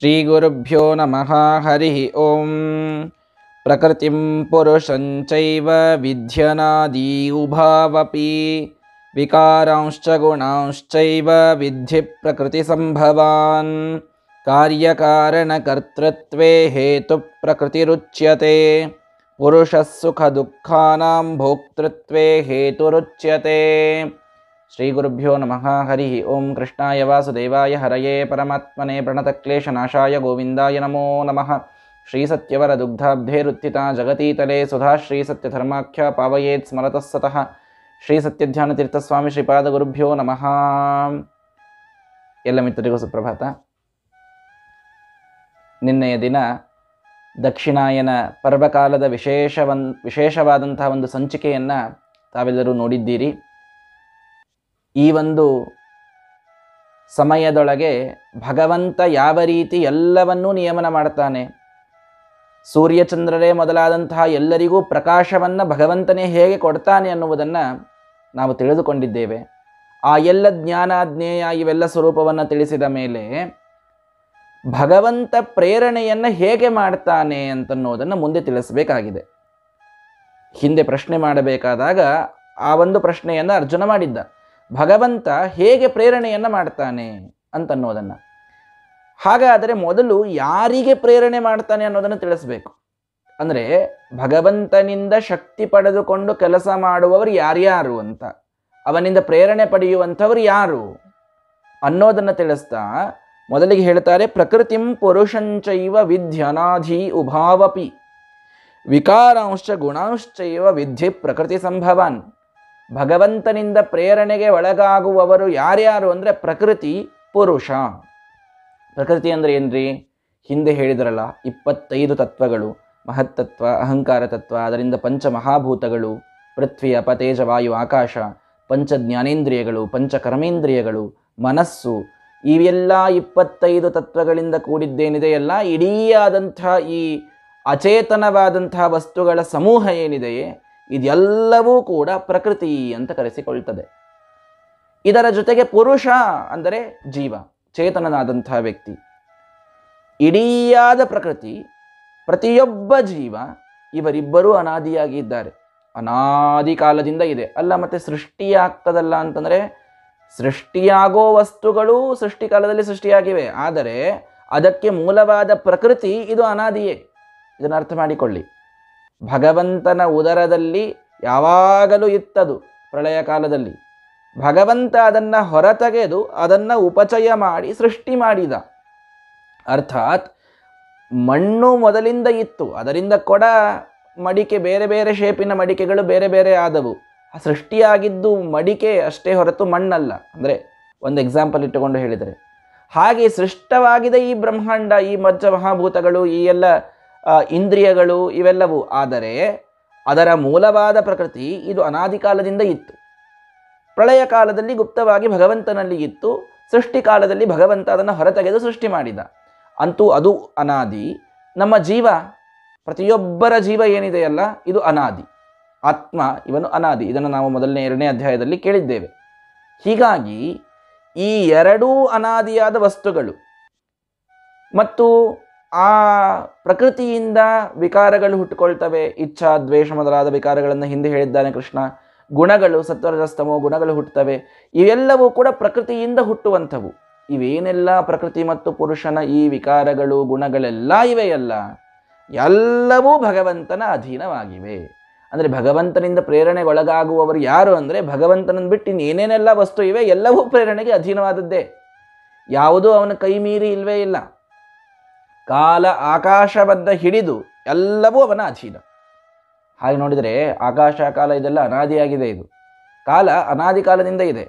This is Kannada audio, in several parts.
श्रीगुरुभ्यो नमः हरिः ॐ प्रकृतिं पुरुषं चैव विध्यनादीयुभावपि विकारांश्च गुणांश्चैव विद्धिप्रकृतिसम्भवान् कार्यकारणकर्तृत्वे हेतुप्रकृतिरुच्यते पुरुषः सुखदुःखानां भोक्तृत्वे हेतुरुच्यते ಶ್ರೀ ಗುರುಭ್ಯೋ ನಮಃ ಹರಿ ಓಂ ಕೃಷ್ಣಾಯ ವಾಸುದೇವಾಯ ಹರಯೇ ಪರಮಾತ್ಮನೆ ಪ್ರಣತಕ್ಲೇಶನಾಶಾಯ ಗೋವಿಂದಾಯ ನಮೋ ನಮಃ ಶ್ರೀ ಸತ್ಯವರ ದುಗ್ಧಾಬ್ಧೇರುತ್ಥಿತ ಜಗತೀತಲೆ ಸುಧಾ ಶ್ರೀ ಸತ್ಯಧರ್ಮಾಖ್ಯ ಪಾವಯೇತ್ ಸ್ಮರತಃ ಸತಃ ಶ್ರೀ ಸತ್ಯಧ್ಯಾನತೀರ್ಥಸ್ವಾಮಿ ಶ್ರೀಪಾದ ಗುರುಭ್ಯೋ ನಮಃ ಎಲ್ಲ ಮಿತ್ರರಿಗೂ ಸುಪ್ರಭಾತ ನಿನ್ನೆಯ ದಿನ ದಕ್ಷಿಣಾಯನ ಪರ್ವಕಾಲದ ವಿಶೇಷವನ್ ವಿಶೇಷವಾದಂತಹ ಒಂದು ಸಂಚಿಕೆಯನ್ನು ತಾವೆಲ್ಲರೂ ನೋಡಿದ್ದೀರಿ ಈ ಒಂದು ಸಮಯದೊಳಗೆ ಭಗವಂತ ಯಾವ ರೀತಿ ಎಲ್ಲವನ್ನೂ ನಿಯಮನ ಮಾಡ್ತಾನೆ ಸೂರ್ಯಚಂದ್ರರೇ ಮೊದಲಾದಂತಹ ಎಲ್ಲರಿಗೂ ಪ್ರಕಾಶವನ್ನು ಭಗವಂತನೇ ಹೇಗೆ ಕೊಡ್ತಾನೆ ಅನ್ನುವುದನ್ನು ನಾವು ತಿಳಿದುಕೊಂಡಿದ್ದೇವೆ ಆ ಎಲ್ಲ ಜ್ಞಾನಾಜ್ಞೇಯ ಇವೆಲ್ಲ ಸ್ವರೂಪವನ್ನು ತಿಳಿಸಿದ ಮೇಲೆ ಭಗವಂತ ಪ್ರೇರಣೆಯನ್ನು ಹೇಗೆ ಮಾಡ್ತಾನೆ ಅಂತನ್ನುವುದನ್ನು ಮುಂದೆ ತಿಳಿಸಬೇಕಾಗಿದೆ ಹಿಂದೆ ಪ್ರಶ್ನೆ ಮಾಡಬೇಕಾದಾಗ ಆ ಒಂದು ಪ್ರಶ್ನೆಯನ್ನು ಅರ್ಜುನ ಮಾಡಿದ್ದ ಭಗವಂತ ಹೇಗೆ ಪ್ರೇರಣೆಯನ್ನು ಮಾಡ್ತಾನೆ ಅಂತನ್ನೋದನ್ನು ಹಾಗಾದರೆ ಮೊದಲು ಯಾರಿಗೆ ಪ್ರೇರಣೆ ಮಾಡ್ತಾನೆ ಅನ್ನೋದನ್ನು ತಿಳಿಸ್ಬೇಕು ಅಂದರೆ ಭಗವಂತನಿಂದ ಶಕ್ತಿ ಪಡೆದುಕೊಂಡು ಕೆಲಸ ಮಾಡುವವರು ಯಾರ್ಯಾರು ಅಂತ ಅವನಿಂದ ಪ್ರೇರಣೆ ಪಡೆಯುವಂಥವ್ರು ಯಾರು ಅನ್ನೋದನ್ನು ತಿಳಿಸ್ತಾ ಮೊದಲಿಗೆ ಹೇಳ್ತಾರೆ ಪ್ರಕೃತಿಂ ಪುರುಷಂಚೈವ ವಿಧ್ಯನಾಧಿ ಉಭಾವಪಿ ವಿಕಾರಾಂಶ ಗುಣಾಂಶ್ಚೈವ ವಿಧಿ ಪ್ರಕೃತಿ ಸಂಭವಾನ್ ಭಗವಂತನಿಂದ ಪ್ರೇರಣೆಗೆ ಒಳಗಾಗುವವರು ಯಾರ್ಯಾರು ಅಂದರೆ ಪ್ರಕೃತಿ ಪುರುಷ ಪ್ರಕೃತಿ ಅಂದರೆ ಏನ್ರಿ ಹಿಂದೆ ಹೇಳಿದ್ರಲ್ಲ ಇಪ್ಪತ್ತೈದು ತತ್ವಗಳು ಮಹತ್ತತ್ವ ಅಹಂಕಾರ ತತ್ವ ಅದರಿಂದ ಪಂಚ ಮಹಾಭೂತಗಳು ಪೃಥ್ವಿ ಅಪತೇಜ ವಾಯು ಆಕಾಶ ಪಂಚ ಜ್ಞಾನೇಂದ್ರಿಯಗಳು ಪಂಚ ಕರ್ಮೇಂದ್ರಿಯಗಳು ಮನಸ್ಸು ಇವೆಲ್ಲ ಇಪ್ಪತ್ತೈದು ತತ್ವಗಳಿಂದ ಕೂಡಿದ್ದೇನಿದೆಯಲ್ಲ ಇಡೀ ಆದಂಥ ಈ ಅಚೇತನವಾದಂಥ ವಸ್ತುಗಳ ಸಮೂಹ ಏನಿದೆಯೇ ಇದೆಲ್ಲವೂ ಕೂಡ ಪ್ರಕೃತಿ ಅಂತ ಕರೆಸಿಕೊಳ್ತದೆ ಇದರ ಜೊತೆಗೆ ಪುರುಷ ಅಂದರೆ ಜೀವ ಚೇತನನಾದಂತಹ ವ್ಯಕ್ತಿ ಇಡೀಯಾದ ಪ್ರಕೃತಿ ಪ್ರತಿಯೊಬ್ಬ ಜೀವ ಇವರಿಬ್ಬರೂ ಅನಾದಿಯಾಗಿ ಇದ್ದಾರೆ ಅನಾದಿ ಕಾಲದಿಂದ ಇದೆ ಅಲ್ಲ ಮತ್ತೆ ಸೃಷ್ಟಿಯಾಗ್ತದಲ್ಲ ಅಂತಂದರೆ ಸೃಷ್ಟಿಯಾಗೋ ವಸ್ತುಗಳು ಸೃಷ್ಟಿಕಾಲದಲ್ಲಿ ಸೃಷ್ಟಿಯಾಗಿವೆ ಆದರೆ ಅದಕ್ಕೆ ಮೂಲವಾದ ಪ್ರಕೃತಿ ಇದು ಅನಾದಿಯೇ ಇದನ್ನು ಅರ್ಥ ಮಾಡಿಕೊಳ್ಳಿ ಭಗವಂತನ ಉದರದಲ್ಲಿ ಯಾವಾಗಲೂ ಇತ್ತದು ಪ್ರಳಯ ಕಾಲದಲ್ಲಿ ಭಗವಂತ ಅದನ್ನು ಹೊರತಗೆದು ಅದನ್ನು ಉಪಚಯ ಮಾಡಿ ಸೃಷ್ಟಿ ಮಾಡಿದ ಅರ್ಥಾತ್ ಮಣ್ಣು ಮೊದಲಿಂದ ಇತ್ತು ಅದರಿಂದ ಕೊಡ ಮಡಿಕೆ ಬೇರೆ ಬೇರೆ ಶೇಪಿನ ಮಡಿಕೆಗಳು ಬೇರೆ ಬೇರೆ ಆದವು ಸೃಷ್ಟಿಯಾಗಿದ್ದು ಮಡಿಕೆ ಅಷ್ಟೇ ಹೊರತು ಮಣ್ಣಲ್ಲ ಅಂದರೆ ಒಂದು ಎಕ್ಸಾಂಪಲ್ ಇಟ್ಟುಕೊಂಡು ಹೇಳಿದರೆ ಹಾಗೆ ಸೃಷ್ಟವಾಗಿದೆ ಈ ಬ್ರಹ್ಮಾಂಡ ಈ ಮಜ್ಜ ಮಹಾಭೂತಗಳು ಈ ಎಲ್ಲ ಇಂದ್ರಿಯಗಳು ಇವೆಲ್ಲವೂ ಆದರೆ ಅದರ ಮೂಲವಾದ ಪ್ರಕೃತಿ ಇದು ಅನಾದಿ ಕಾಲದಿಂದ ಇತ್ತು ಪ್ರಳಯ ಕಾಲದಲ್ಲಿ ಗುಪ್ತವಾಗಿ ಭಗವಂತನಲ್ಲಿ ಇತ್ತು ಸೃಷ್ಟಿ ಕಾಲದಲ್ಲಿ ಭಗವಂತ ಅದನ್ನು ಹೊರತೆಗೆದು ಸೃಷ್ಟಿ ಮಾಡಿದ ಅಂತೂ ಅದು ಅನಾದಿ ನಮ್ಮ ಜೀವ ಪ್ರತಿಯೊಬ್ಬರ ಜೀವ ಏನಿದೆಯಲ್ಲ ಇದು ಅನಾದಿ ಆತ್ಮ ಇವನು ಅನಾದಿ ಇದನ್ನು ನಾವು ಮೊದಲನೇ ಎರಡನೇ ಅಧ್ಯಾಯದಲ್ಲಿ ಕೇಳಿದ್ದೇವೆ ಹೀಗಾಗಿ ಈ ಎರಡೂ ಅನಾದಿಯಾದ ವಸ್ತುಗಳು ಮತ್ತು ಆ ಪ್ರಕೃತಿಯಿಂದ ವಿಕಾರಗಳು ಹುಟ್ಟುಕೊಳ್ತವೆ ಇಚ್ಛಾ ದ್ವೇಷ ಮೊದಲಾದ ವಿಕಾರಗಳನ್ನು ಹಿಂದೆ ಹೇಳಿದ್ದಾನೆ ಕೃಷ್ಣ ಗುಣಗಳು ಸತ್ವರಜಸ್ತಮೋ ಗುಣಗಳು ಹುಟ್ಟುತ್ತವೆ ಇವೆಲ್ಲವೂ ಕೂಡ ಪ್ರಕೃತಿಯಿಂದ ಹುಟ್ಟುವಂಥವು ಇವೇನೆಲ್ಲ ಪ್ರಕೃತಿ ಮತ್ತು ಪುರುಷನ ಈ ವಿಕಾರಗಳು ಗುಣಗಳೆಲ್ಲ ಇವೆಯಲ್ಲ ಎಲ್ಲವೂ ಭಗವಂತನ ಅಧೀನವಾಗಿವೆ ಅಂದರೆ ಭಗವಂತನಿಂದ ಪ್ರೇರಣೆಗೊಳಗಾಗುವವರು ಯಾರು ಅಂದರೆ ಭಗವಂತನನ್ನು ಬಿಟ್ಟು ಇನ್ನೇನೇನೆಲ್ಲ ವಸ್ತು ಇವೆ ಎಲ್ಲವೂ ಪ್ರೇರಣೆಗೆ ಅಧೀನವಾದದ್ದೇ ಯಾವುದೂ ಅವನ ಕೈ ಮೀರಿ ಇಲ್ವೇ ಇಲ್ಲ ಕಾಲ ಆಕಾಶಬದ್ಧ ಹಿಡಿದು ಎಲ್ಲವೂ ಅವನ ಅಧೀನ ಹಾಗೆ ನೋಡಿದರೆ ಆಕಾಶ ಕಾಲ ಇದೆಲ್ಲ ಅನಾದಿಯಾಗಿದೆ ಇದು ಕಾಲ ಅನಾದಿ ಕಾಲದಿಂದ ಇದೆ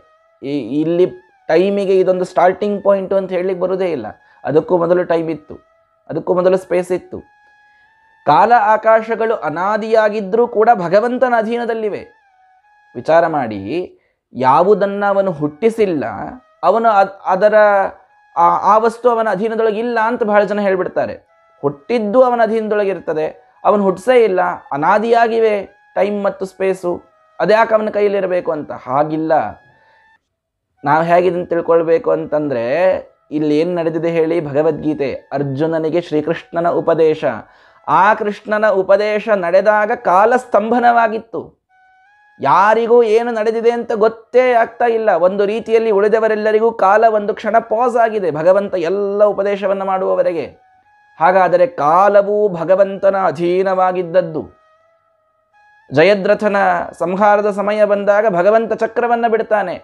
ಈ ಇಲ್ಲಿ ಟೈಮಿಗೆ ಇದೊಂದು ಸ್ಟಾರ್ಟಿಂಗ್ ಪಾಯಿಂಟು ಅಂತ ಹೇಳಲಿಕ್ಕೆ ಬರುವುದೇ ಇಲ್ಲ ಅದಕ್ಕೂ ಮೊದಲು ಟೈಮ್ ಇತ್ತು ಅದಕ್ಕೂ ಮೊದಲು ಸ್ಪೇಸ್ ಇತ್ತು ಕಾಲ ಆಕಾಶಗಳು ಅನಾದಿಯಾಗಿದ್ದರೂ ಕೂಡ ಭಗವಂತನ ಅಧೀನದಲ್ಲಿವೆ ವಿಚಾರ ಮಾಡಿ ಯಾವುದನ್ನು ಅವನು ಹುಟ್ಟಿಸಿಲ್ಲ ಅವನು ಅದರ ಆ ಆ ವಸ್ತು ಅವನ ಅಧೀನದೊಳಗೆ ಇಲ್ಲ ಅಂತ ಬಹಳ ಜನ ಹೇಳಿಬಿಡ್ತಾರೆ ಹುಟ್ಟಿದ್ದು ಅವನ ಅಧೀನದೊಳಗೆ ಇರ್ತದೆ ಅವನು ಹುಟ್ಟಿಸೇ ಇಲ್ಲ ಅನಾದಿಯಾಗಿವೆ ಟೈಮ್ ಮತ್ತು ಸ್ಪೇಸು ಅದ್ಯಾಕೆ ಅವನ ಕೈಯಲ್ಲಿರಬೇಕು ಅಂತ ಹಾಗಿಲ್ಲ ನಾವು ಹೇಗಿದ್ದನ್ನು ತಿಳ್ಕೊಳ್ಬೇಕು ಅಂತಂದರೆ ಇಲ್ಲಿ ಏನು ನಡೆದಿದೆ ಹೇಳಿ ಭಗವದ್ಗೀತೆ ಅರ್ಜುನನಿಗೆ ಶ್ರೀಕೃಷ್ಣನ ಉಪದೇಶ ಆ ಕೃಷ್ಣನ ಉಪದೇಶ ನಡೆದಾಗ ಕಾಲಸ್ತಂಭನವಾಗಿತ್ತು ಯಾರಿಗೂ ಏನು ನಡೆದಿದೆ ಅಂತ ಗೊತ್ತೇ ಆಗ್ತಾ ಇಲ್ಲ ಒಂದು ರೀತಿಯಲ್ಲಿ ಉಳಿದವರೆಲ್ಲರಿಗೂ ಕಾಲ ಒಂದು ಕ್ಷಣ ಪಾಸ್ ಆಗಿದೆ ಭಗವಂತ ಎಲ್ಲ ಉಪದೇಶವನ್ನು ಮಾಡುವವರೆಗೆ ಹಾಗಾದರೆ ಕಾಲವೂ ಭಗವಂತನ ಅಧೀನವಾಗಿದ್ದದ್ದು ಜಯದ್ರಥನ ಸಂಹಾರದ ಸಮಯ ಬಂದಾಗ ಭಗವಂತ ಚಕ್ರವನ್ನು ಬಿಡ್ತಾನೆ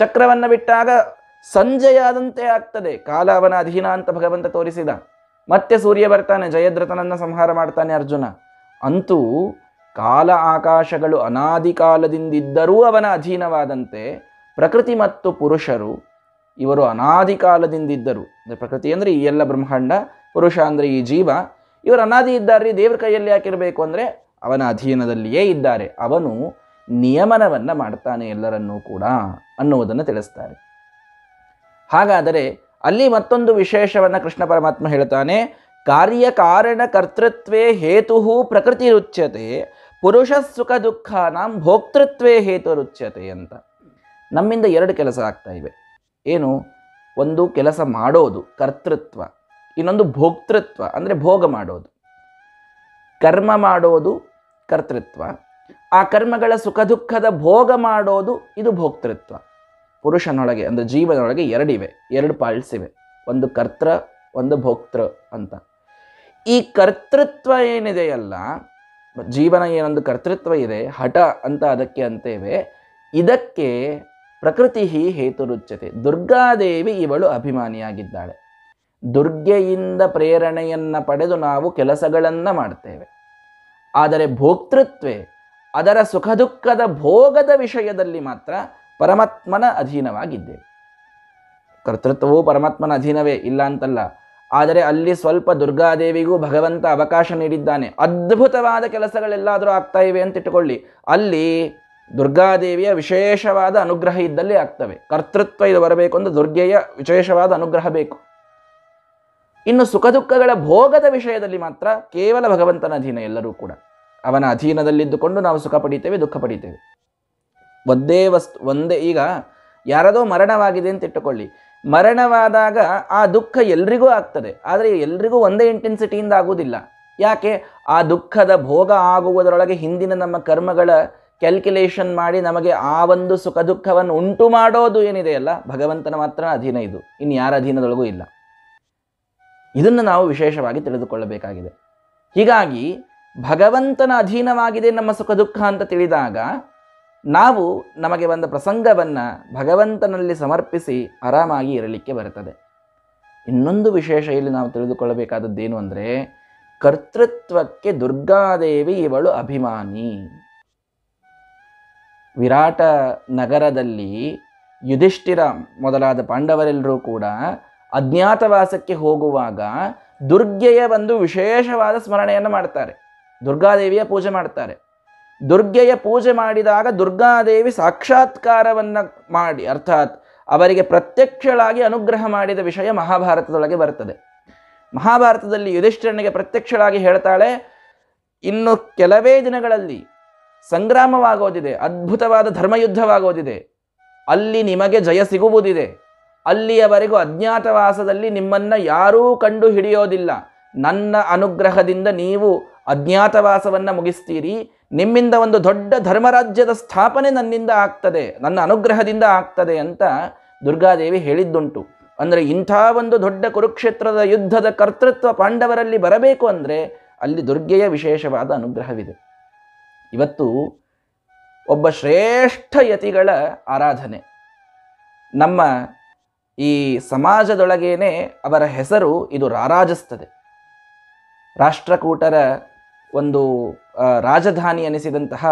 ಚಕ್ರವನ್ನು ಬಿಟ್ಟಾಗ ಸಂಜೆಯಾದಂತೆ ಆಗ್ತದೆ ಕಾಲ ಅವನ ಅಧೀನ ಅಂತ ಭಗವಂತ ತೋರಿಸಿದ ಮತ್ತೆ ಸೂರ್ಯ ಬರ್ತಾನೆ ಜಯದ್ರಥನನ್ನು ಸಂಹಾರ ಮಾಡ್ತಾನೆ ಅರ್ಜುನ ಅಂತೂ ಕಾಲ ಆಕಾಶಗಳು ಅನಾದಿ ಕಾಲದಿಂದಿದ್ದರೂ ಅವನ ಅಧೀನವಾದಂತೆ ಪ್ರಕೃತಿ ಮತ್ತು ಪುರುಷರು ಇವರು ಅನಾದಿ ಕಾಲದಿಂದಿದ್ದರು ಅಂದರೆ ಪ್ರಕೃತಿ ಅಂದರೆ ಈ ಎಲ್ಲ ಬ್ರಹ್ಮಾಂಡ ಪುರುಷ ಅಂದರೆ ಈ ಜೀವ ಇವರು ಅನಾದಿ ಇದ್ದಾರೆ ದೇವರ ಕೈಯಲ್ಲಿ ಹಾಕಿರಬೇಕು ಅಂದರೆ ಅವನ ಅಧೀನದಲ್ಲಿಯೇ ಇದ್ದಾರೆ ಅವನು ನಿಯಮನವನ್ನು ಮಾಡ್ತಾನೆ ಎಲ್ಲರನ್ನೂ ಕೂಡ ಅನ್ನುವುದನ್ನು ತಿಳಿಸ್ತಾರೆ ಹಾಗಾದರೆ ಅಲ್ಲಿ ಮತ್ತೊಂದು ವಿಶೇಷವನ್ನು ಕೃಷ್ಣ ಪರಮಾತ್ಮ ಹೇಳ್ತಾನೆ ಕಾರ್ಯಕಾರಣ ಕರ್ತೃತ್ವೇ ಹೇತು ಪ್ರಕೃತಿ ರುಚ್ಯತೆ ಪುರುಷ ಸುಖ ದುಃಖ ನಾಂ ಭೋಕ್ತೃತ್ವೇ ರುಚ್ಯತೆ ಅಂತ ನಮ್ಮಿಂದ ಎರಡು ಕೆಲಸ ಆಗ್ತಾ ಇವೆ ಏನು ಒಂದು ಕೆಲಸ ಮಾಡೋದು ಕರ್ತೃತ್ವ ಇನ್ನೊಂದು ಭೋಕ್ತೃತ್ವ ಅಂದರೆ ಭೋಗ ಮಾಡೋದು ಕರ್ಮ ಮಾಡೋದು ಕರ್ತೃತ್ವ ಆ ಕರ್ಮಗಳ ಸುಖ ದುಃಖದ ಭೋಗ ಮಾಡೋದು ಇದು ಭೋಕ್ತೃತ್ವ ಪುರುಷನೊಳಗೆ ಅಂದರೆ ಜೀವನೊಳಗೆ ಎರಡಿವೆ ಎರಡು ಪಾಲ್ಸ್ ಇವೆ ಒಂದು ಕರ್ತೃ ಒಂದು ಭೋಕ್ತೃ ಅಂತ ಈ ಕರ್ತೃತ್ವ ಏನಿದೆಯಲ್ಲ ಜೀವನ ಏನೊಂದು ಕರ್ತೃತ್ವ ಇದೆ ಹಠ ಅಂತ ಅದಕ್ಕೆ ಅಂತೇವೆ ಇದಕ್ಕೆ ಪ್ರಕೃತಿ ಹೇತುರುಚ್ಯತೆ ದುರ್ಗಾದೇವಿ ಇವಳು ಅಭಿಮಾನಿಯಾಗಿದ್ದಾಳೆ ದುರ್ಗೆಯಿಂದ ಪ್ರೇರಣೆಯನ್ನು ಪಡೆದು ನಾವು ಕೆಲಸಗಳನ್ನು ಮಾಡ್ತೇವೆ ಆದರೆ ಭೋಕ್ತೃತ್ವೆ ಅದರ ಸುಖ ದುಃಖದ ಭೋಗದ ವಿಷಯದಲ್ಲಿ ಮಾತ್ರ ಪರಮಾತ್ಮನ ಅಧೀನವಾಗಿದ್ದೇವೆ ಕರ್ತೃತ್ವವು ಪರಮಾತ್ಮನ ಅಧೀನವೇ ಇಲ್ಲ ಅಂತಲ್ಲ ಆದರೆ ಅಲ್ಲಿ ಸ್ವಲ್ಪ ದುರ್ಗಾದೇವಿಗೂ ಭಗವಂತ ಅವಕಾಶ ನೀಡಿದ್ದಾನೆ ಅದ್ಭುತವಾದ ಕೆಲಸಗಳೆಲ್ಲಾದರೂ ಆಗ್ತಾ ಇವೆ ಅಂತ ಇಟ್ಟುಕೊಳ್ಳಿ ಅಲ್ಲಿ ದುರ್ಗಾದೇವಿಯ ವಿಶೇಷವಾದ ಅನುಗ್ರಹ ಇದ್ದಲ್ಲಿ ಆಗ್ತವೆ ಕರ್ತೃತ್ವ ಇದು ಬರಬೇಕು ಅಂದರೆ ದುರ್ಗೆಯ ವಿಶೇಷವಾದ ಅನುಗ್ರಹ ಬೇಕು ಇನ್ನು ಸುಖ ದುಃಖಗಳ ಭೋಗದ ವಿಷಯದಲ್ಲಿ ಮಾತ್ರ ಕೇವಲ ಭಗವಂತನ ಅಧೀನ ಎಲ್ಲರೂ ಕೂಡ ಅವನ ಅಧೀನದಲ್ಲಿದ್ದುಕೊಂಡು ನಾವು ಸುಖ ಪಡಿತೇವೆ ದುಃಖ ಪಡಿತೇವೆ ಒಂದೇ ವಸ್ತು ಒಂದೇ ಈಗ ಯಾರದೋ ಮರಣವಾಗಿದೆ ಅಂತ ಇಟ್ಟುಕೊಳ್ಳಿ ಮರಣವಾದಾಗ ಆ ದುಃಖ ಎಲ್ರಿಗೂ ಆಗ್ತದೆ ಆದರೆ ಎಲ್ರಿಗೂ ಒಂದೇ ಇಂಟೆನ್ಸಿಟಿಯಿಂದ ಆಗುವುದಿಲ್ಲ ಯಾಕೆ ಆ ದುಃಖದ ಭೋಗ ಆಗುವುದರೊಳಗೆ ಹಿಂದಿನ ನಮ್ಮ ಕರ್ಮಗಳ ಕ್ಯಾಲ್ಕ್ಯುಲೇಷನ್ ಮಾಡಿ ನಮಗೆ ಆ ಒಂದು ಸುಖ ದುಃಖವನ್ನು ಉಂಟು ಮಾಡೋದು ಏನಿದೆಯಲ್ಲ ಭಗವಂತನ ಮಾತ್ರ ಅಧೀನ ಇದು ಇನ್ನು ಯಾರ ಅಧೀನದೊಳಗೂ ಇಲ್ಲ ಇದನ್ನು ನಾವು ವಿಶೇಷವಾಗಿ ತಿಳಿದುಕೊಳ್ಳಬೇಕಾಗಿದೆ ಹೀಗಾಗಿ ಭಗವಂತನ ಅಧೀನವಾಗಿದೆ ನಮ್ಮ ಸುಖ ದುಃಖ ಅಂತ ತಿಳಿದಾಗ ನಾವು ನಮಗೆ ಬಂದ ಪ್ರಸಂಗವನ್ನು ಭಗವಂತನಲ್ಲಿ ಸಮರ್ಪಿಸಿ ಆರಾಮಾಗಿ ಇರಲಿಕ್ಕೆ ಬರುತ್ತದೆ ಇನ್ನೊಂದು ವಿಶೇಷ ಇಲ್ಲಿ ನಾವು ತಿಳಿದುಕೊಳ್ಳಬೇಕಾದದ್ದೇನು ಅಂದರೆ ಕರ್ತೃತ್ವಕ್ಕೆ ದುರ್ಗಾದೇವಿ ಇವಳು ಅಭಿಮಾನಿ ವಿರಾಟ ನಗರದಲ್ಲಿ ಯುಧಿಷ್ಠಿರ ಮೊದಲಾದ ಪಾಂಡವರೆಲ್ಲರೂ ಕೂಡ ಅಜ್ಞಾತವಾಸಕ್ಕೆ ಹೋಗುವಾಗ ದುರ್ಗೆಯ ಒಂದು ವಿಶೇಷವಾದ ಸ್ಮರಣೆಯನ್ನು ಮಾಡ್ತಾರೆ ದುರ್ಗಾದೇವಿಯ ಪೂಜೆ ಮಾಡ್ತಾರೆ ದುರ್ಗೆಯ ಪೂಜೆ ಮಾಡಿದಾಗ ದುರ್ಗಾದೇವಿ ಸಾಕ್ಷಾತ್ಕಾರವನ್ನು ಮಾಡಿ ಅರ್ಥಾತ್ ಅವರಿಗೆ ಪ್ರತ್ಯಕ್ಷಳಾಗಿ ಅನುಗ್ರಹ ಮಾಡಿದ ವಿಷಯ ಮಹಾಭಾರತದೊಳಗೆ ಬರ್ತದೆ ಮಹಾಭಾರತದಲ್ಲಿ ಯುಧಿಷ್ಠಿರನಿಗೆ ಪ್ರತ್ಯಕ್ಷಳಾಗಿ ಹೇಳ್ತಾಳೆ ಇನ್ನು ಕೆಲವೇ ದಿನಗಳಲ್ಲಿ ಸಂಗ್ರಾಮವಾಗೋದಿದೆ ಅದ್ಭುತವಾದ ಧರ್ಮಯುದ್ಧವಾಗೋದಿದೆ ಅಲ್ಲಿ ನಿಮಗೆ ಜಯ ಸಿಗುವುದಿದೆ ಅಲ್ಲಿಯವರೆಗೂ ಅಜ್ಞಾತವಾಸದಲ್ಲಿ ನಿಮ್ಮನ್ನು ಯಾರೂ ಕಂಡು ಹಿಡಿಯೋದಿಲ್ಲ ನನ್ನ ಅನುಗ್ರಹದಿಂದ ನೀವು ಅಜ್ಞಾತವಾಸವನ್ನು ಮುಗಿಸ್ತೀರಿ ನಿಮ್ಮಿಂದ ಒಂದು ದೊಡ್ಡ ಧರ್ಮರಾಜ್ಯದ ಸ್ಥಾಪನೆ ನನ್ನಿಂದ ಆಗ್ತದೆ ನನ್ನ ಅನುಗ್ರಹದಿಂದ ಆಗ್ತದೆ ಅಂತ ದುರ್ಗಾದೇವಿ ಹೇಳಿದ್ದುಂಟು ಅಂದರೆ ಇಂಥ ಒಂದು ದೊಡ್ಡ ಕುರುಕ್ಷೇತ್ರದ ಯುದ್ಧದ ಕರ್ತೃತ್ವ ಪಾಂಡವರಲ್ಲಿ ಬರಬೇಕು ಅಂದರೆ ಅಲ್ಲಿ ದುರ್ಗೆಯ ವಿಶೇಷವಾದ ಅನುಗ್ರಹವಿದೆ ಇವತ್ತು ಒಬ್ಬ ಶ್ರೇಷ್ಠ ಯತಿಗಳ ಆರಾಧನೆ ನಮ್ಮ ಈ ಸಮಾಜದೊಳಗೇನೆ ಅವರ ಹೆಸರು ಇದು ರಾರಾಜಿಸ್ತದೆ ರಾಷ್ಟ್ರಕೂಟರ ಒಂದು ರಾಜಧಾನಿ ಅನಿಸಿದಂತಹ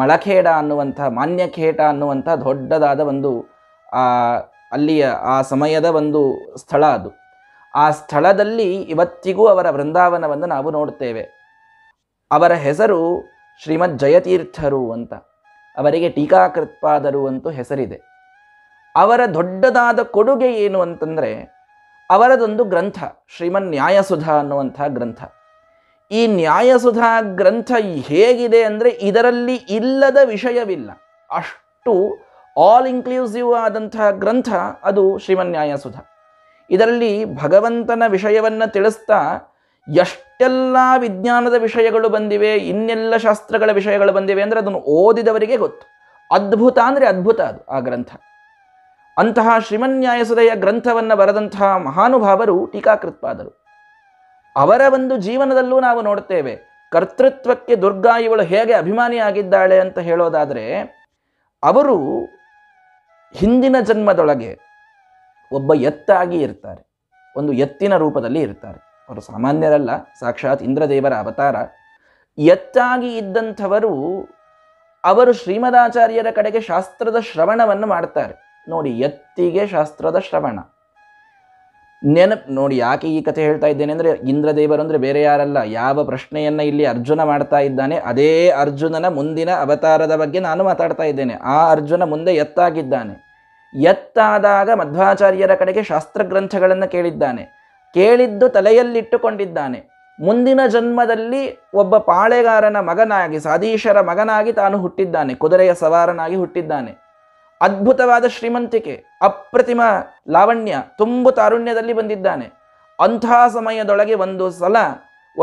ಮಳಖೇಡ ಅನ್ನುವಂಥ ಮಾನ್ಯಖೇಟ ಅನ್ನುವಂಥ ದೊಡ್ಡದಾದ ಒಂದು ಅಲ್ಲಿಯ ಆ ಸಮಯದ ಒಂದು ಸ್ಥಳ ಅದು ಆ ಸ್ಥಳದಲ್ಲಿ ಇವತ್ತಿಗೂ ಅವರ ವೃಂದಾವನವನ್ನು ನಾವು ನೋಡ್ತೇವೆ ಅವರ ಹೆಸರು ಶ್ರೀಮದ್ ಜಯತೀರ್ಥರು ಅಂತ ಅವರಿಗೆ ಟೀಕಾಕೃತ್ಪಾದರು ಅಂತೂ ಹೆಸರಿದೆ ಅವರ ದೊಡ್ಡದಾದ ಕೊಡುಗೆ ಏನು ಅಂತಂದರೆ ಅವರದೊಂದು ಗ್ರಂಥ ಶ್ರೀಮನ್ ನ್ಯಾಯಸುಧ ಅನ್ನುವಂಥ ಗ್ರಂಥ ಈ ನ್ಯಾಯಸುಧಾ ಗ್ರಂಥ ಹೇಗಿದೆ ಅಂದರೆ ಇದರಲ್ಲಿ ಇಲ್ಲದ ವಿಷಯವಿಲ್ಲ ಅಷ್ಟು ಆಲ್ ಇನ್ಕ್ಲೂಸಿವ್ ಆದಂತಹ ಗ್ರಂಥ ಅದು ಶ್ರೀಮನ್ಯಾಯಸುಧ ಇದರಲ್ಲಿ ಭಗವಂತನ ವಿಷಯವನ್ನು ತಿಳಿಸ್ತಾ ಎಷ್ಟೆಲ್ಲ ವಿಜ್ಞಾನದ ವಿಷಯಗಳು ಬಂದಿವೆ ಇನ್ನೆಲ್ಲ ಶಾಸ್ತ್ರಗಳ ವಿಷಯಗಳು ಬಂದಿವೆ ಅಂದರೆ ಅದನ್ನು ಓದಿದವರಿಗೆ ಗೊತ್ತು ಅದ್ಭುತ ಅಂದರೆ ಅದ್ಭುತ ಅದು ಆ ಗ್ರಂಥ ಅಂತಹ ಶ್ರೀಮನ್ಯಾಯಸುಧಯ ಗ್ರಂಥವನ್ನು ಬರೆದಂತಹ ಮಹಾನುಭಾವರು ಟೀಕಾಕೃತ್ವಾದರು ಅವರ ಒಂದು ಜೀವನದಲ್ಲೂ ನಾವು ನೋಡ್ತೇವೆ ಕರ್ತೃತ್ವಕ್ಕೆ ದುರ್ಗಾ ಇವಳು ಹೇಗೆ ಅಭಿಮಾನಿಯಾಗಿದ್ದಾಳೆ ಅಂತ ಹೇಳೋದಾದರೆ ಅವರು ಹಿಂದಿನ ಜನ್ಮದೊಳಗೆ ಒಬ್ಬ ಎತ್ತಾಗಿ ಇರ್ತಾರೆ ಒಂದು ಎತ್ತಿನ ರೂಪದಲ್ಲಿ ಇರ್ತಾರೆ ಅವರು ಸಾಮಾನ್ಯರಲ್ಲ ಸಾಕ್ಷಾತ್ ಇಂದ್ರದೇವರ ಅವತಾರ ಎತ್ತಾಗಿ ಇದ್ದಂಥವರು ಅವರು ಶ್ರೀಮದಾಚಾರ್ಯರ ಕಡೆಗೆ ಶಾಸ್ತ್ರದ ಶ್ರವಣವನ್ನು ಮಾಡ್ತಾರೆ ನೋಡಿ ಎತ್ತಿಗೆ ಶಾಸ್ತ್ರದ ಶ್ರವಣ ನೆನಪು ನೋಡಿ ಯಾಕೆ ಈ ಕಥೆ ಹೇಳ್ತಾ ಇದ್ದೇನೆ ಅಂದರೆ ಇಂದ್ರದೇವರು ಅಂದರೆ ಬೇರೆ ಯಾರಲ್ಲ ಯಾವ ಪ್ರಶ್ನೆಯನ್ನು ಇಲ್ಲಿ ಅರ್ಜುನ ಮಾಡ್ತಾ ಇದ್ದಾನೆ ಅದೇ ಅರ್ಜುನನ ಮುಂದಿನ ಅವತಾರದ ಬಗ್ಗೆ ನಾನು ಮಾತಾಡ್ತಾ ಇದ್ದೇನೆ ಆ ಅರ್ಜುನ ಮುಂದೆ ಎತ್ತಾಗಿದ್ದಾನೆ ಎತ್ತಾದಾಗ ಮಧ್ವಾಚಾರ್ಯರ ಕಡೆಗೆ ಶಾಸ್ತ್ರಗ್ರಂಥಗಳನ್ನು ಕೇಳಿದ್ದಾನೆ ಕೇಳಿದ್ದು ತಲೆಯಲ್ಲಿಟ್ಟುಕೊಂಡಿದ್ದಾನೆ ಮುಂದಿನ ಜನ್ಮದಲ್ಲಿ ಒಬ್ಬ ಪಾಳೆಗಾರನ ಮಗನಾಗಿ ಸಾಧೀಶರ ಮಗನಾಗಿ ತಾನು ಹುಟ್ಟಿದ್ದಾನೆ ಕುದುರೆಯ ಸವಾರನಾಗಿ ಹುಟ್ಟಿದ್ದಾನೆ ಅದ್ಭುತವಾದ ಶ್ರೀಮಂತಿಕೆ ಅಪ್ರತಿಮ ಲಾವಣ್ಯ ತುಂಬು ತಾರುಣ್ಯದಲ್ಲಿ ಬಂದಿದ್ದಾನೆ ಅಂಥ ಸಮಯದೊಳಗೆ ಒಂದು ಸಲ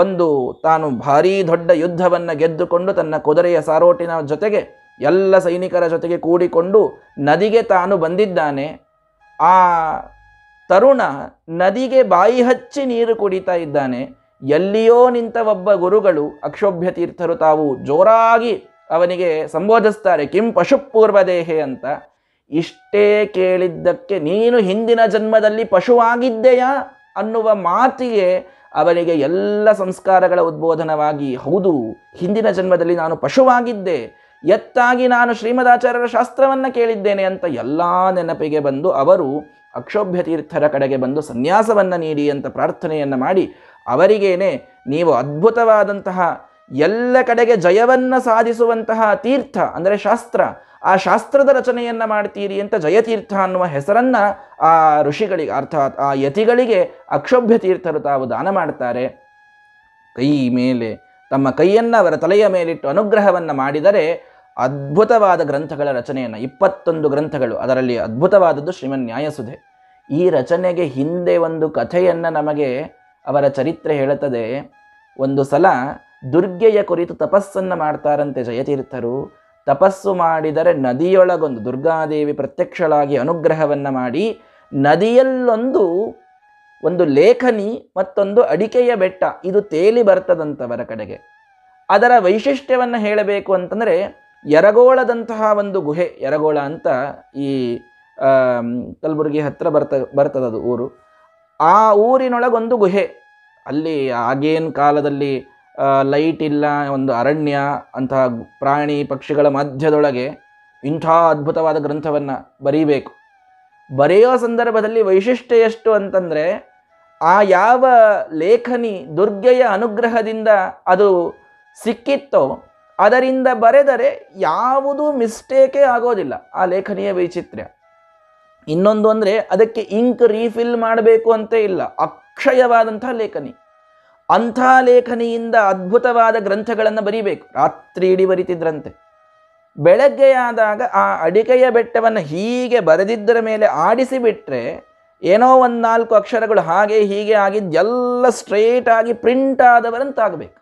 ಒಂದು ತಾನು ಭಾರೀ ದೊಡ್ಡ ಯುದ್ಧವನ್ನು ಗೆದ್ದುಕೊಂಡು ತನ್ನ ಕುದುರೆಯ ಸಾರೋಟಿನ ಜೊತೆಗೆ ಎಲ್ಲ ಸೈನಿಕರ ಜೊತೆಗೆ ಕೂಡಿಕೊಂಡು ನದಿಗೆ ತಾನು ಬಂದಿದ್ದಾನೆ ಆ ತರುಣ ನದಿಗೆ ಬಾಯಿ ಹಚ್ಚಿ ನೀರು ಕುಡಿತಾ ಇದ್ದಾನೆ ಎಲ್ಲಿಯೋ ನಿಂತ ಒಬ್ಬ ಗುರುಗಳು ಅಕ್ಷೋಭ್ಯ ತೀರ್ಥರು ತಾವು ಜೋರಾಗಿ ಅವನಿಗೆ ಸಂಬೋಧಿಸ್ತಾರೆ ಕಿಂ ಪಶುಪೂರ್ವ ದೇಹೆ ಅಂತ ಇಷ್ಟೇ ಕೇಳಿದ್ದಕ್ಕೆ ನೀನು ಹಿಂದಿನ ಜನ್ಮದಲ್ಲಿ ಪಶುವಾಗಿದ್ದೆಯಾ ಅನ್ನುವ ಮಾತಿಗೆ ಅವನಿಗೆ ಎಲ್ಲ ಸಂಸ್ಕಾರಗಳ ಉದ್ಬೋಧನವಾಗಿ ಹೌದು ಹಿಂದಿನ ಜನ್ಮದಲ್ಲಿ ನಾನು ಪಶುವಾಗಿದ್ದೆ ಎತ್ತಾಗಿ ನಾನು ಶ್ರೀಮದಾಚಾರ್ಯರ ಶಾಸ್ತ್ರವನ್ನು ಕೇಳಿದ್ದೇನೆ ಅಂತ ಎಲ್ಲ ನೆನಪಿಗೆ ಬಂದು ಅವರು ಅಕ್ಷೋಭ್ಯ ತೀರ್ಥರ ಕಡೆಗೆ ಬಂದು ಸನ್ಯಾಸವನ್ನು ನೀಡಿ ಅಂತ ಪ್ರಾರ್ಥನೆಯನ್ನು ಮಾಡಿ ಅವರಿಗೇನೆ ನೀವು ಅದ್ಭುತವಾದಂತಹ ಎಲ್ಲ ಕಡೆಗೆ ಜಯವನ್ನು ಸಾಧಿಸುವಂತಹ ತೀರ್ಥ ಅಂದರೆ ಶಾಸ್ತ್ರ ಆ ಶಾಸ್ತ್ರದ ರಚನೆಯನ್ನು ಮಾಡ್ತೀರಿ ಅಂತ ಜಯತೀರ್ಥ ಅನ್ನುವ ಹೆಸರನ್ನು ಆ ಋಷಿಗಳಿಗೆ ಅರ್ಥಾತ್ ಆ ಯತಿಗಳಿಗೆ ಅಕ್ಷೋಭ್ಯ ತೀರ್ಥರು ತಾವು ದಾನ ಮಾಡ್ತಾರೆ ಕೈ ಮೇಲೆ ತಮ್ಮ ಕೈಯನ್ನು ಅವರ ತಲೆಯ ಮೇಲಿಟ್ಟು ಅನುಗ್ರಹವನ್ನು ಮಾಡಿದರೆ ಅದ್ಭುತವಾದ ಗ್ರಂಥಗಳ ರಚನೆಯನ್ನು ಇಪ್ಪತ್ತೊಂದು ಗ್ರಂಥಗಳು ಅದರಲ್ಲಿ ಅದ್ಭುತವಾದದ್ದು ಶ್ರೀಮನ್ ನ್ಯಾಯಸುಧೆ ಈ ರಚನೆಗೆ ಹಿಂದೆ ಒಂದು ಕಥೆಯನ್ನು ನಮಗೆ ಅವರ ಚರಿತ್ರೆ ಹೇಳುತ್ತದೆ ಒಂದು ಸಲ ದುರ್ಗೆಯ ಕುರಿತು ತಪಸ್ಸನ್ನು ಮಾಡ್ತಾರಂತೆ ಜಯತೀರ್ಥರು ತಪಸ್ಸು ಮಾಡಿದರೆ ನದಿಯೊಳಗೊಂದು ದುರ್ಗಾದೇವಿ ಪ್ರತ್ಯಕ್ಷಳಾಗಿ ಅನುಗ್ರಹವನ್ನು ಮಾಡಿ ನದಿಯಲ್ಲೊಂದು ಒಂದು ಲೇಖನಿ ಮತ್ತೊಂದು ಅಡಿಕೆಯ ಬೆಟ್ಟ ಇದು ತೇಲಿ ಬರ್ತದಂಥವರ ಕಡೆಗೆ ಅದರ ವೈಶಿಷ್ಟ್ಯವನ್ನು ಹೇಳಬೇಕು ಅಂತಂದರೆ ಯರಗೋಳದಂತಹ ಒಂದು ಗುಹೆ ಯರಗೋಳ ಅಂತ ಈ ಕಲಬುರಗಿ ಹತ್ತಿರ ಬರ್ತ ಬರ್ತದದು ಊರು ಆ ಊರಿನೊಳಗೊಂದು ಗುಹೆ ಅಲ್ಲಿ ಆಗೇನು ಕಾಲದಲ್ಲಿ ಲೈಟ್ ಇಲ್ಲ ಒಂದು ಅರಣ್ಯ ಅಂತಹ ಪ್ರಾಣಿ ಪಕ್ಷಿಗಳ ಮಧ್ಯದೊಳಗೆ ಇಂಥ ಅದ್ಭುತವಾದ ಗ್ರಂಥವನ್ನು ಬರೀಬೇಕು ಬರೆಯೋ ಸಂದರ್ಭದಲ್ಲಿ ವೈಶಿಷ್ಟ್ಯ ಎಷ್ಟು ಅಂತಂದರೆ ಆ ಯಾವ ಲೇಖನಿ ದುರ್ಗೆಯ ಅನುಗ್ರಹದಿಂದ ಅದು ಸಿಕ್ಕಿತ್ತೋ ಅದರಿಂದ ಬರೆದರೆ ಯಾವುದೂ ಮಿಸ್ಟೇಕೇ ಆಗೋದಿಲ್ಲ ಆ ಲೇಖನಿಯ ವೈಚಿತ್ರ್ಯ ಇನ್ನೊಂದು ಅಂದರೆ ಅದಕ್ಕೆ ಇಂಕ್ ರೀಫಿಲ್ ಮಾಡಬೇಕು ಅಂತ ಇಲ್ಲ ಅಕ್ಷಯವಾದಂಥ ಲೇಖನಿ ಅಂಥ ಲೇಖನಿಯಿಂದ ಅದ್ಭುತವಾದ ಗ್ರಂಥಗಳನ್ನು ಬರೀಬೇಕು ರಾತ್ರಿ ಇಡೀ ಬರಿತಿದ್ರಂತೆ ಬೆಳಗ್ಗೆಯಾದಾಗ ಆ ಅಡಿಕೆಯ ಬೆಟ್ಟವನ್ನು ಹೀಗೆ ಬರೆದಿದ್ದರ ಮೇಲೆ ಆಡಿಸಿ ಬಿಟ್ಟರೆ ಏನೋ ಒಂದು ನಾಲ್ಕು ಅಕ್ಷರಗಳು ಹಾಗೆ ಹೀಗೆ ಆಗಿದ್ದೆಲ್ಲ ಆಗಿ ಪ್ರಿಂಟ್ ಆದವರಂತಾಗಬೇಕು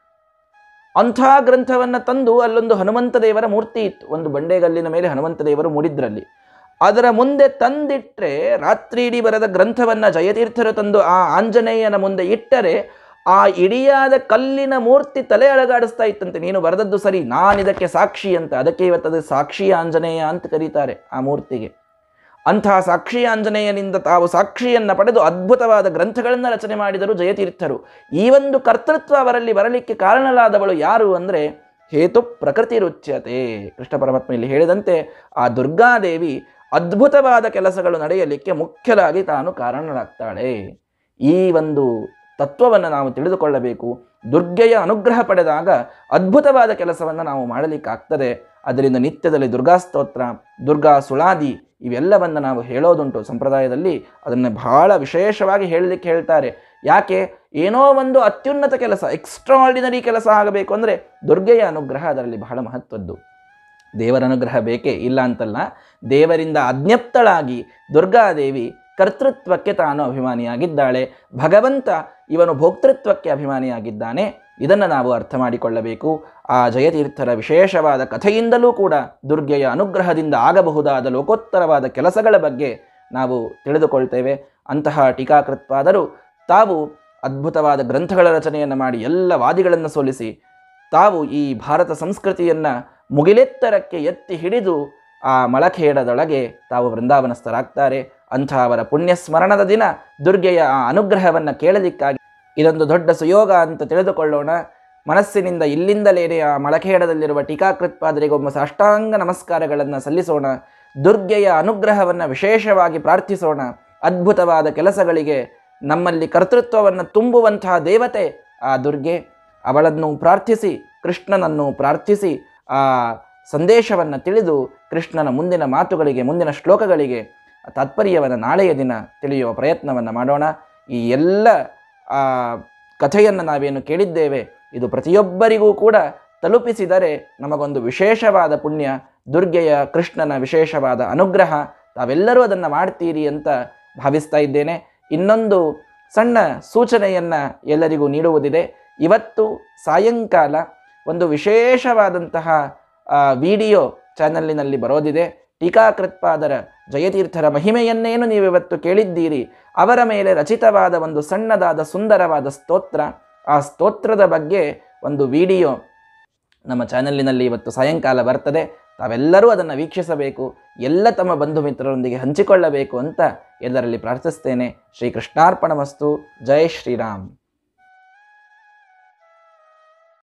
ಅಂಥ ಗ್ರಂಥವನ್ನು ತಂದು ಅಲ್ಲೊಂದು ಹನುಮಂತ ದೇವರ ಮೂರ್ತಿ ಇತ್ತು ಒಂದು ಬಂಡೆಗಲ್ಲಿನ ಮೇಲೆ ಹನುಮಂತ ದೇವರು ಮೂಡಿದ್ರಲ್ಲಿ ಅದರ ಮುಂದೆ ತಂದಿಟ್ಟರೆ ರಾತ್ರಿ ಇಡೀ ಬರೆದ ಗ್ರಂಥವನ್ನು ಜಯತೀರ್ಥರು ತಂದು ಆ ಆಂಜನೇಯನ ಮುಂದೆ ಇಟ್ಟರೆ ಆ ಇಡಿಯಾದ ಕಲ್ಲಿನ ಮೂರ್ತಿ ತಲೆ ಅಳಗಾಡಿಸ್ತಾ ಇತ್ತಂತೆ ನೀನು ಬರೆದದ್ದು ಸರಿ ನಾನಿದಕ್ಕೆ ಸಾಕ್ಷಿ ಅಂತ ಅದಕ್ಕೆ ಇವತ್ತದು ಸಾಕ್ಷಿ ಆಂಜನೇಯ ಅಂತ ಕರೀತಾರೆ ಆ ಮೂರ್ತಿಗೆ ಅಂತಹ ಸಾಕ್ಷಿ ಆಂಜನೇಯನಿಂದ ತಾವು ಸಾಕ್ಷಿಯನ್ನು ಪಡೆದು ಅದ್ಭುತವಾದ ಗ್ರಂಥಗಳನ್ನು ರಚನೆ ಮಾಡಿದರು ಜಯತೀರ್ಥರು ಈ ಒಂದು ಕರ್ತೃತ್ವ ಅವರಲ್ಲಿ ಬರಲಿಕ್ಕೆ ಕಾರಣಲಾದವಳು ಯಾರು ಅಂದರೆ ಹೇತು ಪ್ರಕೃತಿ ರುಚ್ಯತೆ ಕೃಷ್ಣ ಪರಮಾತ್ಮ ಇಲ್ಲಿ ಹೇಳಿದಂತೆ ಆ ದುರ್ಗಾದೇವಿ ಅದ್ಭುತವಾದ ಕೆಲಸಗಳು ನಡೆಯಲಿಕ್ಕೆ ಮುಖ್ಯವಾಗಿ ತಾನು ಕಾರಣರಾಗ್ತಾಳೆ ಈ ಒಂದು ತತ್ವವನ್ನು ನಾವು ತಿಳಿದುಕೊಳ್ಳಬೇಕು ದುರ್ಗೆಯ ಅನುಗ್ರಹ ಪಡೆದಾಗ ಅದ್ಭುತವಾದ ಕೆಲಸವನ್ನು ನಾವು ಮಾಡಲಿಕ್ಕಾಗ್ತದೆ ಅದರಿಂದ ನಿತ್ಯದಲ್ಲಿ ದುರ್ಗಾಸ್ತೋತ್ರ ದುರ್ಗಾ ಸುಳಾದಿ ಇವೆಲ್ಲವನ್ನು ನಾವು ಹೇಳೋದುಂಟು ಸಂಪ್ರದಾಯದಲ್ಲಿ ಅದನ್ನು ಬಹಳ ವಿಶೇಷವಾಗಿ ಹೇಳಲಿಕ್ಕೆ ಹೇಳ್ತಾರೆ ಯಾಕೆ ಏನೋ ಒಂದು ಅತ್ಯುನ್ನತ ಕೆಲಸ ಎಕ್ಸ್ಟ್ರಾ ಆರ್ಡಿನರಿ ಕೆಲಸ ಆಗಬೇಕು ಅಂದರೆ ದುರ್ಗೆಯ ಅನುಗ್ರಹ ಅದರಲ್ಲಿ ಬಹಳ ಮಹತ್ವದ್ದು ದೇವರ ಅನುಗ್ರಹ ಬೇಕೇ ಇಲ್ಲ ಅಂತಲ್ಲ ದೇವರಿಂದ ಅಜ್ಞಪ್ತಳಾಗಿ ದುರ್ಗಾದೇವಿ ಕರ್ತೃತ್ವಕ್ಕೆ ತಾನು ಅಭಿಮಾನಿಯಾಗಿದ್ದಾಳೆ ಭಗವಂತ ಇವನು ಭೋಕ್ತೃತ್ವಕ್ಕೆ ಅಭಿಮಾನಿಯಾಗಿದ್ದಾನೆ ಇದನ್ನು ನಾವು ಅರ್ಥ ಮಾಡಿಕೊಳ್ಳಬೇಕು ಆ ಜಯತೀರ್ಥರ ವಿಶೇಷವಾದ ಕಥೆಯಿಂದಲೂ ಕೂಡ ದುರ್ಗೆಯ ಅನುಗ್ರಹದಿಂದ ಆಗಬಹುದಾದ ಲೋಕೋತ್ತರವಾದ ಕೆಲಸಗಳ ಬಗ್ಗೆ ನಾವು ತಿಳಿದುಕೊಳ್ತೇವೆ ಅಂತಹ ಟೀಕಾಕೃತ್ವಾದರೂ ತಾವು ಅದ್ಭುತವಾದ ಗ್ರಂಥಗಳ ರಚನೆಯನ್ನು ಮಾಡಿ ಎಲ್ಲ ವಾದಿಗಳನ್ನು ಸೋಲಿಸಿ ತಾವು ಈ ಭಾರತ ಸಂಸ್ಕೃತಿಯನ್ನು ಮುಗಿಲೆತ್ತರಕ್ಕೆ ಎತ್ತಿ ಹಿಡಿದು ಆ ಮಳಖೇಡದೊಳಗೆ ತಾವು ವೃಂದಾವನಸ್ಥರಾಗ್ತಾರೆ ಅವರ ಪುಣ್ಯಸ್ಮರಣದ ದಿನ ದುರ್ಗೆಯ ಆ ಅನುಗ್ರಹವನ್ನು ಕೇಳಲಿಕ್ಕಾಗಿ ಇದೊಂದು ದೊಡ್ಡ ಸುಯೋಗ ಅಂತ ತಿಳಿದುಕೊಳ್ಳೋಣ ಮನಸ್ಸಿನಿಂದ ಇಲ್ಲಿಂದಲೇನೆ ಆ ಮಳಖೇಡದಲ್ಲಿರುವ ಒಮ್ಮೆ ಸಾಷ್ಟಾಂಗ ನಮಸ್ಕಾರಗಳನ್ನು ಸಲ್ಲಿಸೋಣ ದುರ್ಗೆಯ ಅನುಗ್ರಹವನ್ನು ವಿಶೇಷವಾಗಿ ಪ್ರಾರ್ಥಿಸೋಣ ಅದ್ಭುತವಾದ ಕೆಲಸಗಳಿಗೆ ನಮ್ಮಲ್ಲಿ ಕರ್ತೃತ್ವವನ್ನು ತುಂಬುವಂತಹ ದೇವತೆ ಆ ದುರ್ಗೆ ಅವಳನ್ನು ಪ್ರಾರ್ಥಿಸಿ ಕೃಷ್ಣನನ್ನು ಪ್ರಾರ್ಥಿಸಿ ಆ ಸಂದೇಶವನ್ನು ತಿಳಿದು ಕೃಷ್ಣನ ಮುಂದಿನ ಮಾತುಗಳಿಗೆ ಮುಂದಿನ ಶ್ಲೋಕಗಳಿಗೆ ತಾತ್ಪರ್ಯವನ್ನು ನಾಳೆಯ ದಿನ ತಿಳಿಯುವ ಪ್ರಯತ್ನವನ್ನು ಮಾಡೋಣ ಈ ಎಲ್ಲ ಕಥೆಯನ್ನು ನಾವೇನು ಕೇಳಿದ್ದೇವೆ ಇದು ಪ್ರತಿಯೊಬ್ಬರಿಗೂ ಕೂಡ ತಲುಪಿಸಿದರೆ ನಮಗೊಂದು ವಿಶೇಷವಾದ ಪುಣ್ಯ ದುರ್ಗೆಯ ಕೃಷ್ಣನ ವಿಶೇಷವಾದ ಅನುಗ್ರಹ ತಾವೆಲ್ಲರೂ ಅದನ್ನು ಮಾಡ್ತೀರಿ ಅಂತ ಭಾವಿಸ್ತಾ ಇದ್ದೇನೆ ಇನ್ನೊಂದು ಸಣ್ಣ ಸೂಚನೆಯನ್ನು ಎಲ್ಲರಿಗೂ ನೀಡುವುದಿದೆ ಇವತ್ತು ಸಾಯಂಕಾಲ ಒಂದು ವಿಶೇಷವಾದಂತಹ ವಿಡಿಯೋ ಚಾನಲ್ಲಿನಲ್ಲಿ ಬರೋದಿದೆ ಟೀಕಾಕೃತ್ಪಾದರ ಜಯತೀರ್ಥರ ಮಹಿಮೆಯನ್ನೇನು ನೀವಿವತ್ತು ಕೇಳಿದ್ದೀರಿ ಅವರ ಮೇಲೆ ರಚಿತವಾದ ಒಂದು ಸಣ್ಣದಾದ ಸುಂದರವಾದ ಸ್ತೋತ್ರ ಆ ಸ್ತೋತ್ರದ ಬಗ್ಗೆ ಒಂದು ವಿಡಿಯೋ ನಮ್ಮ ಚಾನಲ್ಲಿನಲ್ಲಿ ಇವತ್ತು ಸಾಯಂಕಾಲ ಬರ್ತದೆ ತಾವೆಲ್ಲರೂ ಅದನ್ನು ವೀಕ್ಷಿಸಬೇಕು ಎಲ್ಲ ತಮ್ಮ ಬಂಧು ಮಿತ್ರರೊಂದಿಗೆ ಹಂಚಿಕೊಳ್ಳಬೇಕು ಅಂತ ಎಲ್ಲರಲ್ಲಿ ಪ್ರಾರ್ಥಿಸ್ತೇನೆ ಶ್ರೀ ಕೃಷ್ಣಾರ್ಪಣಮಸ್ತು ಮಸ್ತು ಶ್ರೀರಾಮ್